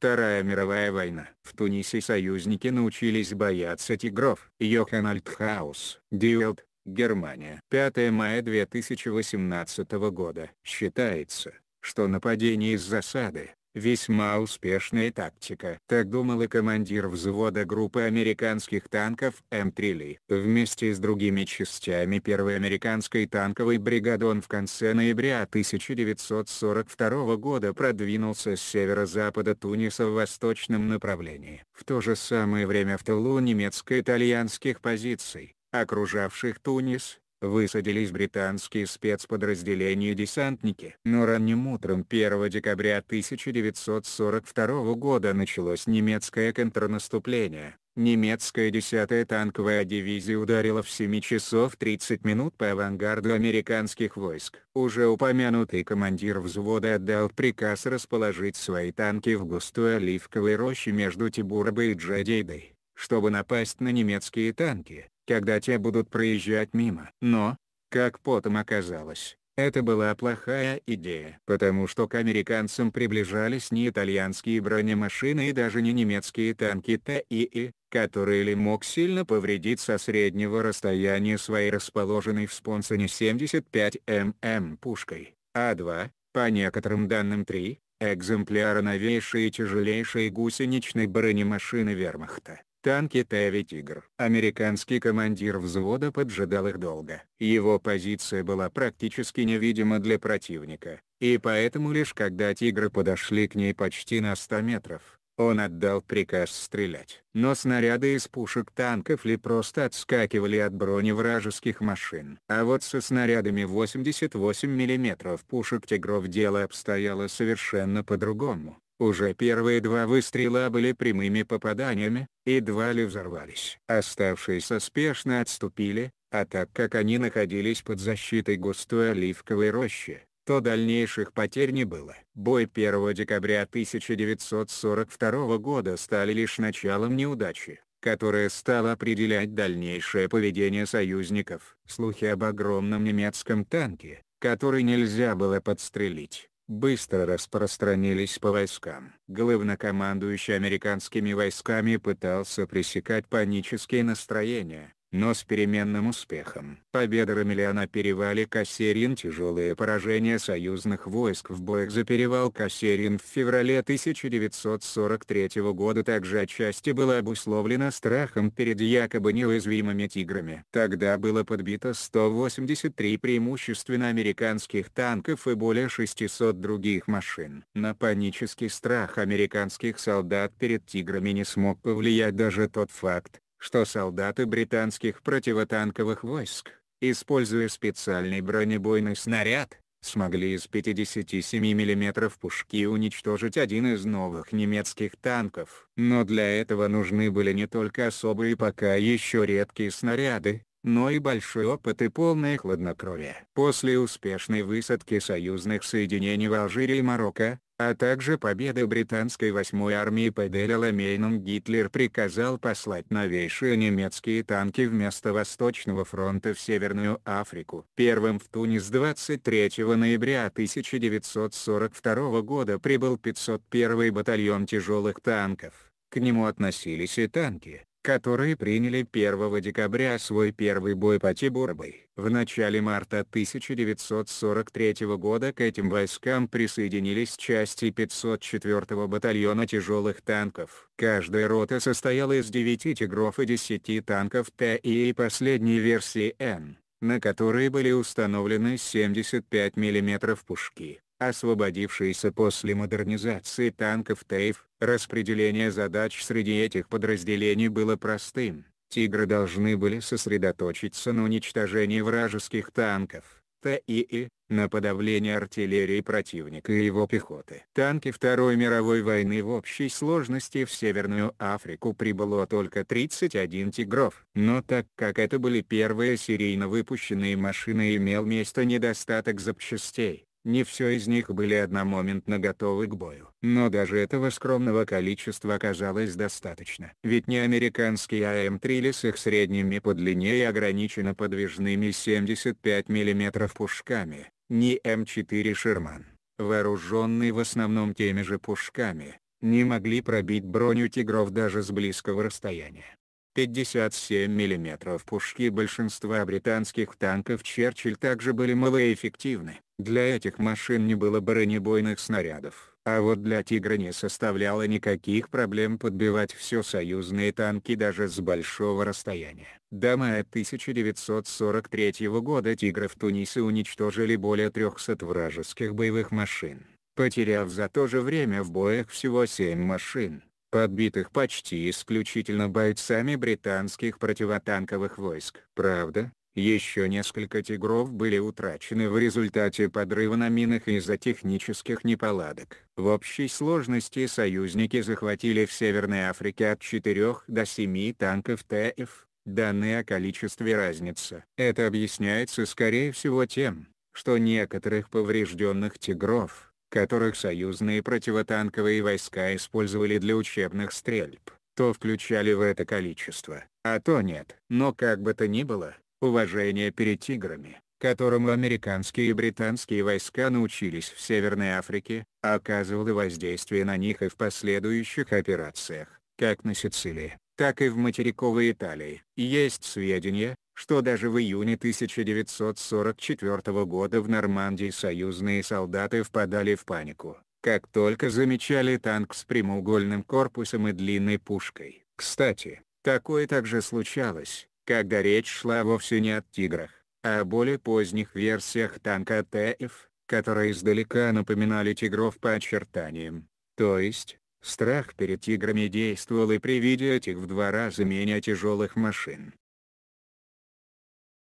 Вторая мировая война. В Тунисе союзники научились бояться тигров. Йохан Альтхаус, Диэлд, Германия. 5 мая 2018 года. Считается, что нападение из засады Весьма успешная тактика. Так думал и командир взвода группы американских танков М3 Ли. Вместе с другими частями первой американской танковой бригады он в конце ноября 1942 года продвинулся с северо-запада Туниса в восточном направлении. В то же самое время в тылу немецко-итальянских позиций, окружавших Тунис, высадились британские спецподразделения десантники. Но ранним утром 1 декабря 1942 года началось немецкое контрнаступление. Немецкая 10-я танковая дивизия ударила в 7 часов 30 минут по авангарду американских войск. Уже упомянутый командир взвода отдал приказ расположить свои танки в густой оливковой роще между Тибурбой и Джадейдой, чтобы напасть на немецкие танки когда те будут проезжать мимо. Но, как потом оказалось, это была плохая идея. Потому что к американцам приближались не итальянские бронемашины и даже не немецкие танки ТИИ, которые ли мог сильно повредить со среднего расстояния своей расположенной в спонсоне 75 мм пушкой, а 2, по некоторым данным 3, экземпляра новейшей и тяжелейшей гусеничной бронемашины вермахта. Танки Т-9 «Тигр». Американский командир взвода поджидал их долго. Его позиция была практически невидима для противника, и поэтому лишь когда «Тигры» подошли к ней почти на 100 метров, он отдал приказ стрелять. Но снаряды из пушек танков ли просто отскакивали от брони вражеских машин. А вот со снарядами 88 мм пушек «Тигров» дело обстояло совершенно по-другому. Уже первые два выстрела были прямыми попаданиями, и два ли взорвались. Оставшиеся спешно отступили, а так как они находились под защитой густой оливковой рощи, то дальнейших потерь не было. Бой 1 декабря 1942 года стали лишь началом неудачи, которая стала определять дальнейшее поведение союзников. Слухи об огромном немецком танке, который нельзя было подстрелить, быстро распространились по войскам. Главнокомандующий американскими войсками пытался пресекать панические настроения, но с переменным успехом. Победа на перевале Кассерин тяжелое поражение союзных войск в боях за перевал Кассерин в феврале 1943 года также отчасти было обусловлено страхом перед якобы неуязвимыми тиграми. Тогда было подбито 183 преимущественно американских танков и более 600 других машин. На панический страх американских солдат перед тиграми не смог повлиять даже тот факт, что солдаты британских противотанковых войск, используя специальный бронебойный снаряд, смогли из 57 мм пушки уничтожить один из новых немецких танков. Но для этого нужны были не только особые пока еще редкие снаряды, но и большой опыт и полное хладнокровие. После успешной высадки союзных соединений в Алжире и Марокко, а также победы британской 8-й армии под Эль-Аламейном Гитлер приказал послать новейшие немецкие танки вместо Восточного фронта в Северную Африку. Первым в Тунис 23 ноября 1942 года прибыл 501 й батальон тяжелых танков. К нему относились и танки, которые приняли 1 декабря свой первый бой по Чебурбой. В начале марта 1943 года к этим войскам присоединились части 504-го батальона тяжелых танков. Каждая рота состояла из 9 «Тигров» и 10 танков Т и последней версии «Н» на которые были установлены 75 мм пушки освободившиеся после модернизации танков ТЭФ. Распределение задач среди этих подразделений было простым. «Тигры» должны были сосредоточиться на уничтожении вражеских танков, ТИИ, на подавление артиллерии противника и его пехоты. Танки Второй мировой войны в общей сложности в Северную Африку прибыло только 31 «Тигров». Но так как это были первые серийно выпущенные машины имел место недостаток запчастей не все из них были одномоментно готовы к бою. Но даже этого скромного количества оказалось достаточно. Ведь не американские АМ-3 с их средними по длине и ограниченно подвижными 75 мм пушками, ни М4 «Шерман», вооруженные в основном теми же пушками, не могли пробить броню «Тигров» даже с близкого расстояния. 57 мм пушки большинства британских танков Черчилль также были малоэффективны. Для этих машин не было бронебойных снарядов, а вот для «Тигра» не составляло никаких проблем подбивать все союзные танки даже с большого расстояния. До мая 1943 года «Тигры» в Тунисе уничтожили более 300 вражеских боевых машин, потеряв за то же время в боях всего 7 машин подбитых почти исключительно бойцами британских противотанковых войск. Правда, еще несколько «Тигров» были утрачены в результате подрыва на минах из-за технических неполадок. В общей сложности союзники захватили в Северной Африке от 4 до 7 танков ТФ. Данные о количестве разница. Это объясняется скорее всего тем, что некоторых поврежденных «Тигров» которых союзные противотанковые войска использовали для учебных стрельб, то включали в это количество, а то нет. Но как бы то ни было, уважение перед «Тиграми», которому американские и британские войска научились в Северной Африке, оказывало воздействие на них и в последующих операциях, как на Сицилии, так и в материковой Италии. Есть сведения, что даже в июне 1944 года в Нормандии союзные солдаты впадали в панику, как только замечали танк с прямоугольным корпусом и длинной пушкой. Кстати, такое также случалось, когда речь шла вовсе не о «Тиграх», а о более поздних версиях танка ТФ, которые издалека напоминали «Тигров» по очертаниям. То есть, страх перед «Тиграми» действовал и при виде этих в два раза менее тяжелых машин.